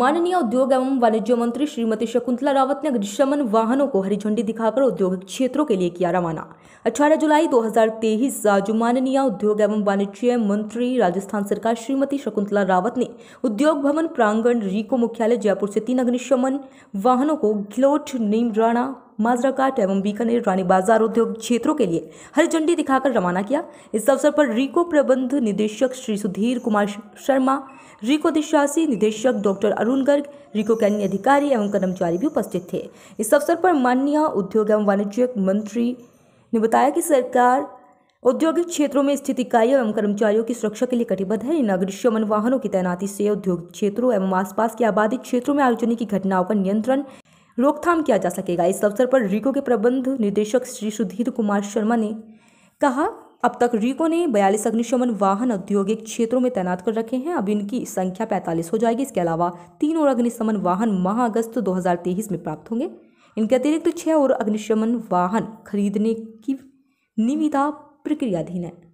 माननीय उद्योग एवं वाणिज्य मंत्री श्रीमती शकुंतला रावत ने अग्निशमन वाहनों को हरी झंडी दिखाकर औद्योगिक क्षेत्रों के लिए किया रवाना 18 जुलाई 2023 आज माननीय उद्योग एवं वाणिज्य मंत्री राजस्थान सरकार श्रीमती शकुंतला रावत ने उद्योग भवन प्रांगण रीको मुख्यालय जयपुर से तीन अग्निशमन वाहनों को घिलोट नीमराणा माजराकाट एवं बीकानेर रानी बाजार उद्योग क्षेत्रों के लिए हरी झंडी दिखाकर रवाना किया इस अवसर पर रिको प्रबंध निदेशक श्री सुधीर कुमार शर्मा रिको दिशासी निदेशक डॉक्टर अरुण गर्ग रिको के अन्य अधिकारी एवं कर्मचारी भी उपस्थित थे इस अवसर पर माननीय उद्योग एवं वाणिज्य मंत्री ने बताया कि सरकार औद्योगिक क्षेत्रों में स्थित इकाइयों एवं कर्मचारियों की सुरक्षा के लिए कटिबद्ध है इन अग्निशमन वाहनों की तैनाती से औद्योगिक क्षेत्रों एवं आसपास की आबादी क्षेत्रों में आगजनी की घटनाओं का नियंत्रण रोकथाम किया जा सकेगा इस अवसर पर रिको के प्रबंध निदेशक श्री सुधीर कुमार शर्मा ने कहा अब तक रिको ने बयालीस अग्निशमन वाहन औद्योगिक क्षेत्रों में तैनात कर रखे हैं अब इनकी संख्या पैंतालीस हो जाएगी इसके अलावा तीन और अग्निशमन वाहन माह अगस्त दो में प्राप्त होंगे इनके अतिरिक्त छः और अग्निशमन वाहन खरीदने की निविदा प्रक्रियाधीन है